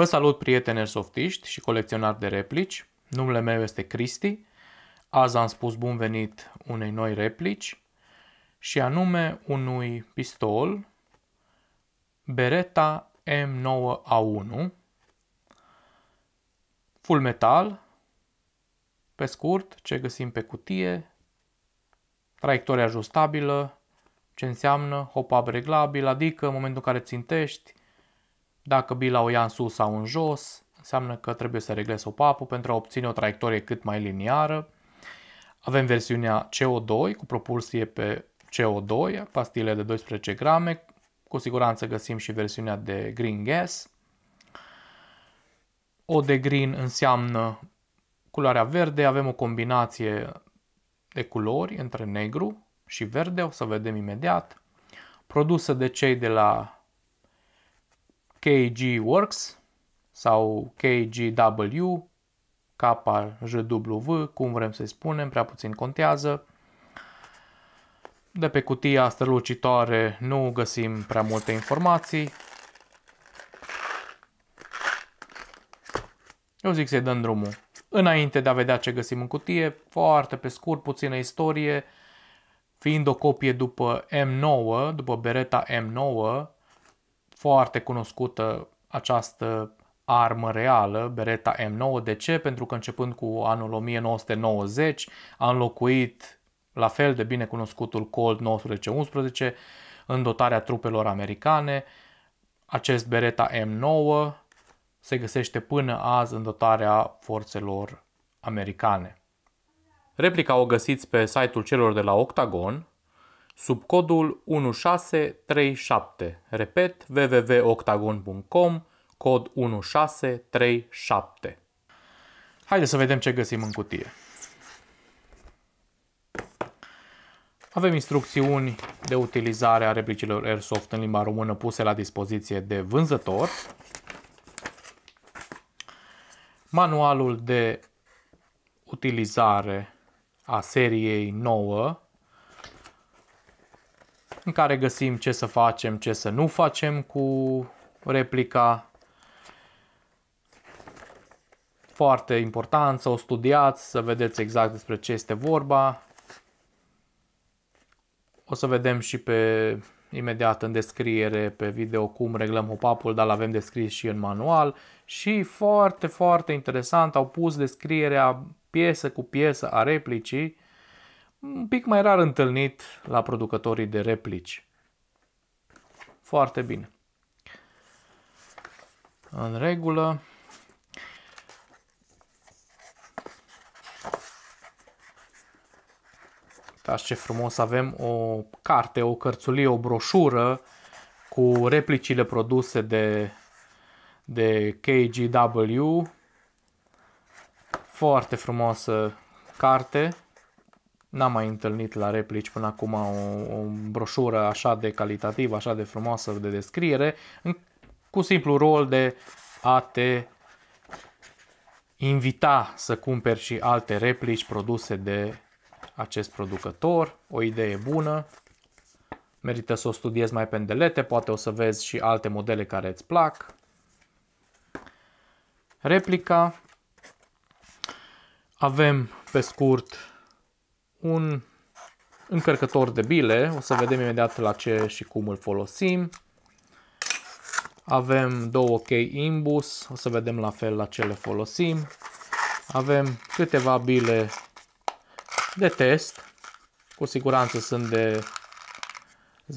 Vă salut, prieteni softiști și colecționari de replici. Numele meu este Cristi. Azi am spus bun venit unei noi replici și anume unui pistol Beretta M9A1 full metal pe scurt ce găsim pe cutie traiectorie ajustabilă ce înseamnă hop-up reglabil, adică în momentul în care țintești dacă bila o ia în sus sau în jos, înseamnă că trebuie să reglez papă pentru a obține o traiectorie cât mai liniară. Avem versiunea CO2 cu propulsie pe CO2, pastile de 12 grame. Cu siguranță găsim și versiunea de green gas. O de green înseamnă culoarea verde. Avem o combinație de culori între negru și verde, o să vedem imediat. Produsă de cei de la Kg Works sau KGW, KJW, cum vrem să-i spunem, prea puțin contează. De pe cutia strălucitoare nu găsim prea multe informații. Eu zic să-i dăm drumul. Înainte de a vedea ce găsim în cutie, foarte pe scurt, puțină istorie, fiind o copie după M9, după bereta M9, foarte cunoscută această armă reală, Beretta M9. De ce? Pentru că începând cu anul 1990 a înlocuit la fel de bine cunoscutul Colt 1911 în dotarea trupelor americane. Acest Beretta M9 se găsește până azi în dotarea forțelor americane. Replica o găsiți pe site-ul celor de la Octagon, sub codul 1637. Repet, www.octagon.com, cod 1637. Haideți să vedem ce găsim în cutie. Avem instrucțiuni de utilizare a replicilor Airsoft în limba română puse la dispoziție de vânzător. Manualul de utilizare a seriei 9 în care găsim ce să facem, ce să nu facem cu replica. Foarte important să o studiați, să vedeți exact despre ce este vorba. O să vedem și pe imediat în descriere pe video cum reglăm hop-up-ul, dar l-avem descris și în manual și foarte, foarte interesant, au pus descrierea piesă cu piesă a replicii un pic mai rar întâlnit la producătorii de replici. Foarte bine. În regulă. Uitați ce frumos avem o carte, o cărțulie, o broșură cu replicile produse de, de KGW. Foarte frumoasă carte. N-am mai întâlnit la replici până acum o, o broșură așa de calitativă, așa de frumoasă de descriere, în, cu simplu rol de a te invita să cumperi și alte replici produse de acest producător. O idee bună. Merită să o studiezi mai pendelete, poate o să vezi și alte modele care îți plac. Replica. Avem pe scurt un încărcător de bile, o să vedem imediat la ce și cum îl folosim. Avem două chei imbus, o să vedem la fel la ce le folosim. Avem câteva bile de test, cu siguranță sunt de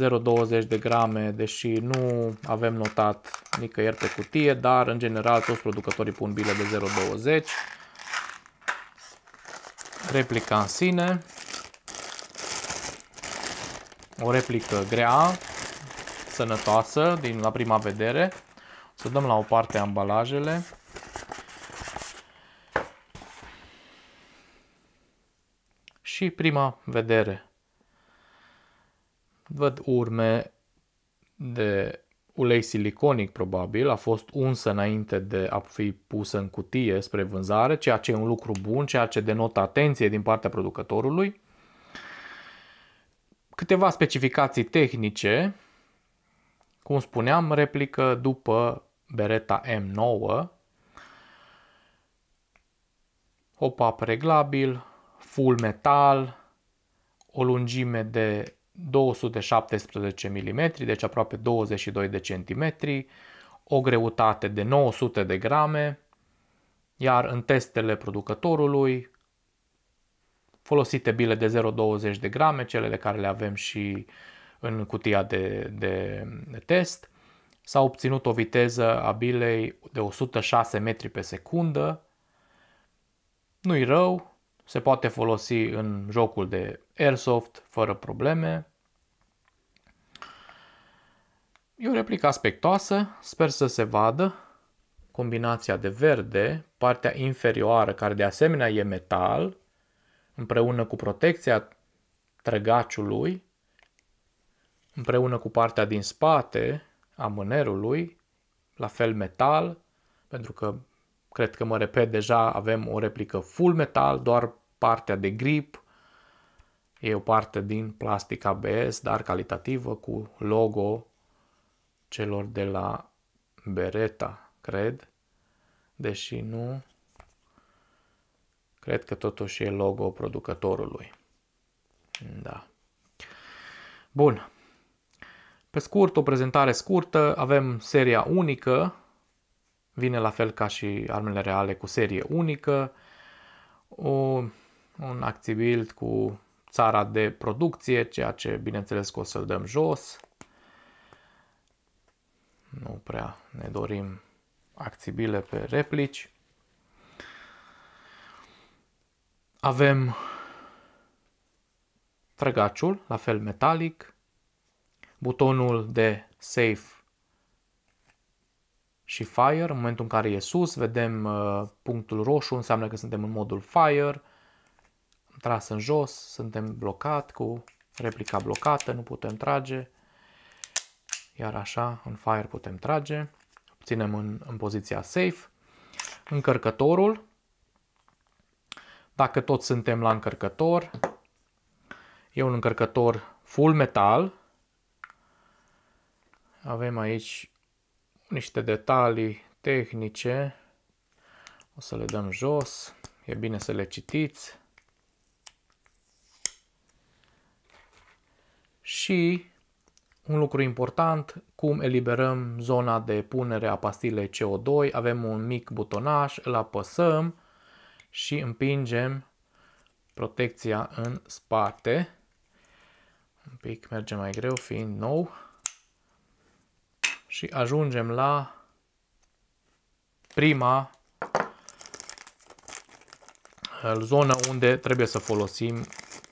0,20 de grame, deși nu avem notat nicăieri pe cutie, dar în general toți producătorii pun bile de 0,20. Replica în sine, o replică grea, sănătoasă, din la prima vedere. Să dăm la o parte ambalajele. Și prima vedere. Văd urme de ulei siliconic probabil, a fost unsă înainte de a fi pusă în cutie spre vânzare, ceea ce e un lucru bun, ceea ce denotă atenție din partea producătorului câteva specificații tehnice, cum spuneam, replică după Beretta M9, hop-up reglabil, full metal, o lungime de 217 mm, deci aproape 22 de centimetri, o greutate de 900 de grame, iar în testele producătorului folosite bile de 0,20 de grame, cele de care le avem și în cutia de, de test. S-a obținut o viteză a bilei de 106 metri pe secundă. Nu-i rău, se poate folosi în jocul de airsoft fără probleme. E o replică aspectoasă, sper să se vadă. Combinația de verde, partea inferioară care de asemenea e metal, împreună cu protecția trăgaciului, împreună cu partea din spate a mânerului, la fel metal, pentru că cred că mă repet deja, avem o replică full metal, doar partea de grip e o parte din plastic ABS, dar calitativă cu logo celor de la Beretta, cred, deși nu Cred că totuși e logo producătorului. Da. Bun. Pe scurt, o prezentare scurtă, avem seria unică, vine la fel ca și armele reale cu serie unică, o, un actibild cu țara de producție, ceea ce bineînțeles că o să-l dăm jos. Nu prea ne dorim acțibile pe replici. Avem trăgaciul, la fel metalic, butonul de Safe și Fire. În momentul în care e sus, vedem uh, punctul roșu, înseamnă că suntem în modul Fire. Am tras în jos, suntem blocat cu replica blocată, nu putem trage. Iar așa, în Fire putem trage. Obținem în, în poziția Safe. Încărcătorul, dacă tot suntem la încărcător, e un încărcător full metal. Avem aici niște detalii tehnice. O să le dăm jos. E bine să le citiți. Și un lucru important, cum eliberăm zona de punere a pastilei CO2, avem un mic butonaj, îl apăsăm și împingem protecția în spate. Un pic merge mai greu fiind nou și ajungem la prima uh, zonă unde trebuie să folosim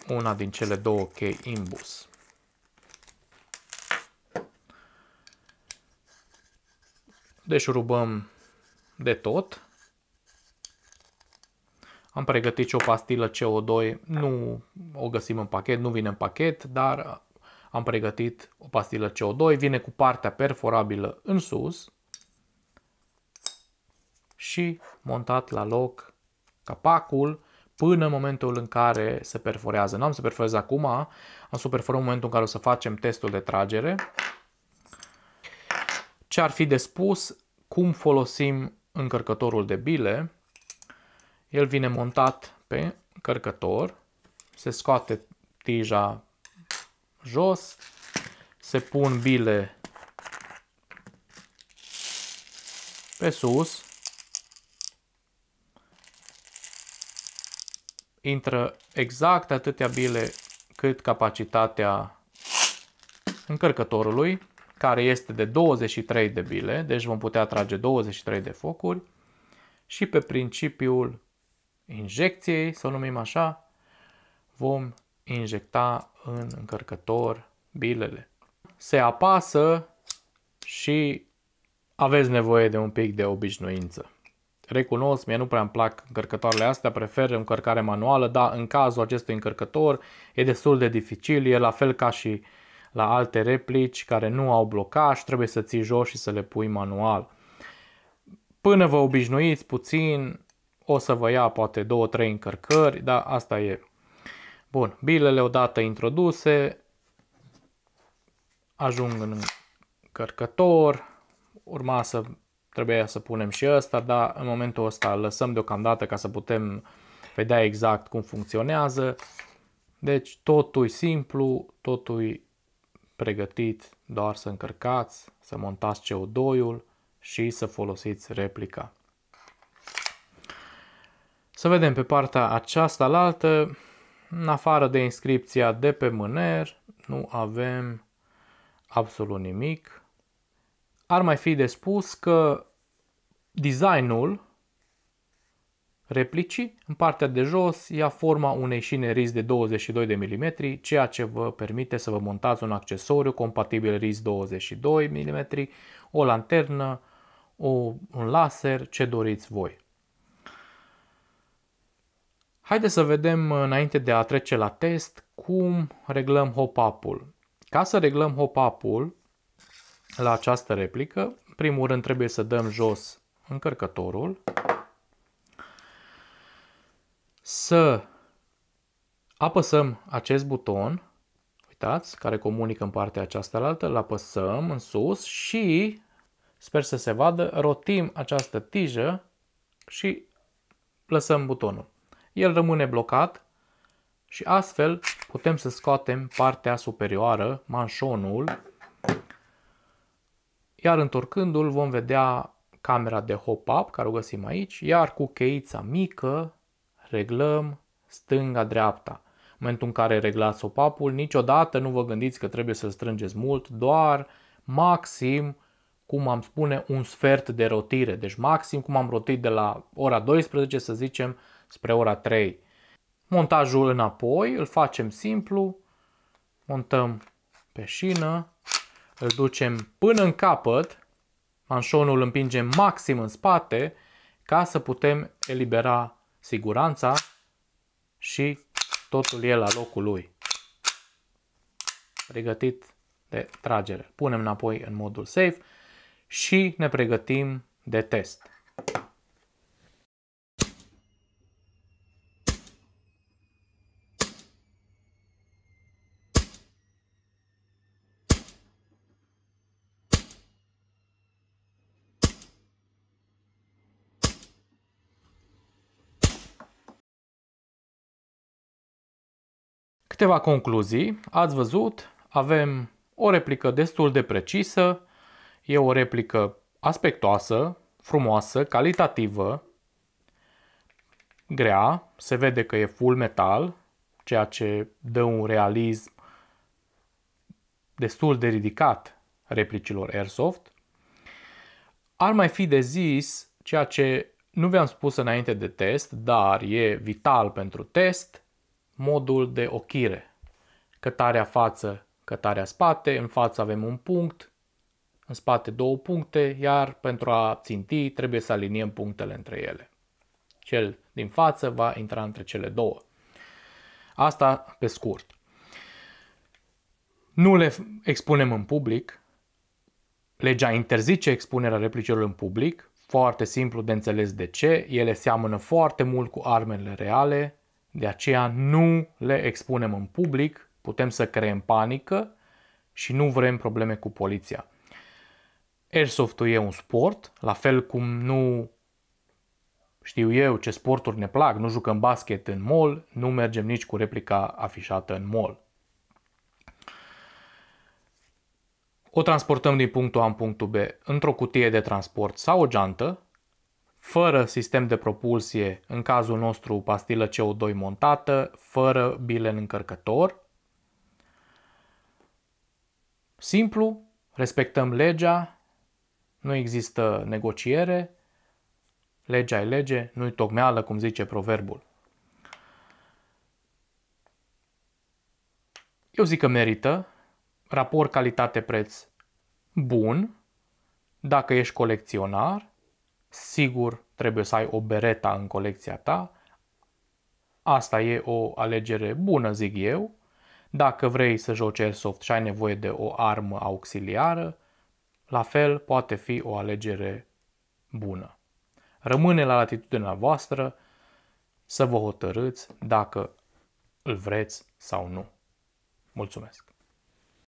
una din cele două chei imbus. Deșurubăm de tot am pregătit și o pastilă CO2, nu o găsim în pachet, nu vine în pachet, dar am pregătit o pastilă CO2, vine cu partea perforabilă în sus și montat la loc capacul până în momentul în care se perforează. Nu am să perforez acum, am să perforăm în momentul în care o să facem testul de tragere. Ce ar fi de spus? Cum folosim încărcătorul de bile? El vine montat pe încărcător, se scoate tija jos, se pun bile pe sus, intră exact atâtea bile cât capacitatea încărcătorului, care este de 23 de bile, deci vom putea trage 23 de focuri și pe principiul injecției, să o numim așa, vom injecta în încărcător bilele. Se apasă și aveți nevoie de un pic de obișnuință. Recunosc, mie nu prea îmi plac încărcătoarele astea, prefer încărcare manuală, dar în cazul acestui încărcător e destul de dificil, e la fel ca și la alte replici care nu au blocaj, trebuie să ții jos și să le pui manual. Până vă obișnuiți puțin, o să vă ia poate 2-3 încărcări, dar asta e. Bun, bilele odată introduse, ajung în încărcător, urma să trebuia să punem și ăsta, dar în momentul ăsta lăsăm deocamdată ca să putem vedea exact cum funcționează. Deci totul e simplu, totul e pregătit doar să încărcați, să montați CO2-ul și să folosiți replica. Să vedem pe partea aceasta la altă, în afară de inscripția de pe mâner, nu avem absolut nimic. Ar mai fi de spus că designul replicii în partea de jos ia forma unei șine RIS de 22 de mm, ceea ce vă permite să vă montați un accesoriu compatibil RIS 22 mm, o lanternă, o, un laser, ce doriți voi. Haideți să vedem uh, înainte de a trece la test cum reglăm hop-up-ul. Ca să reglăm hop-up-ul la această replică, primul rând trebuie să dăm jos încărcătorul, să apăsăm acest buton, uitați, care comunică în partea aceasta la îl apăsăm în sus și, sper să se vadă, rotim această tijă și lăsăm butonul el rămâne blocat și astfel putem să scoatem partea superioară, manșonul, iar întorcându-l vom vedea camera de hop-up care o găsim aici, iar cu cheița mică reglăm stânga-dreapta. În momentul în care reglați hop-up-ul, niciodată nu vă gândiți că trebuie să strângeți mult, doar maxim, cum am spune, un sfert de rotire. Deci maxim cum am rotit de la ora 12, să zicem, spre ora 3. Montajul înapoi îl facem simplu, montăm pe șină, îl ducem până în capăt, manșonul îl împingem maxim în spate ca să putem elibera siguranța și totul e la locul lui. Pregătit de tragere. Punem înapoi în modul safe și ne pregătim de test. Câteva concluzii. Ați văzut, avem o replică destul de precisă, e o replică aspectoasă, frumoasă, calitativă, grea, se vede că e full metal, ceea ce dă un realism destul de ridicat replicilor Airsoft. Ar mai fi de zis ceea ce nu vi-am spus înainte de test, dar e vital pentru test, modul de ochire. Cătarea față, cătarea spate, în față avem un punct, în spate două puncte, iar pentru a ținti trebuie să aliniem punctele între ele. Cel din față va intra între cele două. Asta pe scurt. Nu le expunem în public. Legea interzice expunerea replicelor în public. Foarte simplu de înțeles de ce. Ele seamănă foarte mult cu armele reale, de aceea nu le expunem în public, putem să creăm panică și nu vrem probleme cu poliția. Airsoft-ul e un sport, la fel cum nu știu eu ce sporturi ne plac, nu jucăm basket în mall, nu mergem nici cu replica afișată în mall. O transportăm din punctul A în punctul B într-o cutie de transport sau o geantă, fără sistem de propulsie, în cazul nostru pastilă CO2 montată, fără bile în încărcător. Simplu, respectăm legea, nu există negociere, legea e lege, nu-i tocmeală, cum zice proverbul. Eu zic că merită, raport calitate-preț bun, dacă ești colecționar, sigur trebuie să ai o bereta în colecția ta. Asta e o alegere bună, zic eu. Dacă vrei să joci airsoft și ai nevoie de o armă auxiliară, la fel poate fi o alegere bună. Rămâne la latitudinea voastră să vă hotărâți dacă îl vreți sau nu. Mulțumesc!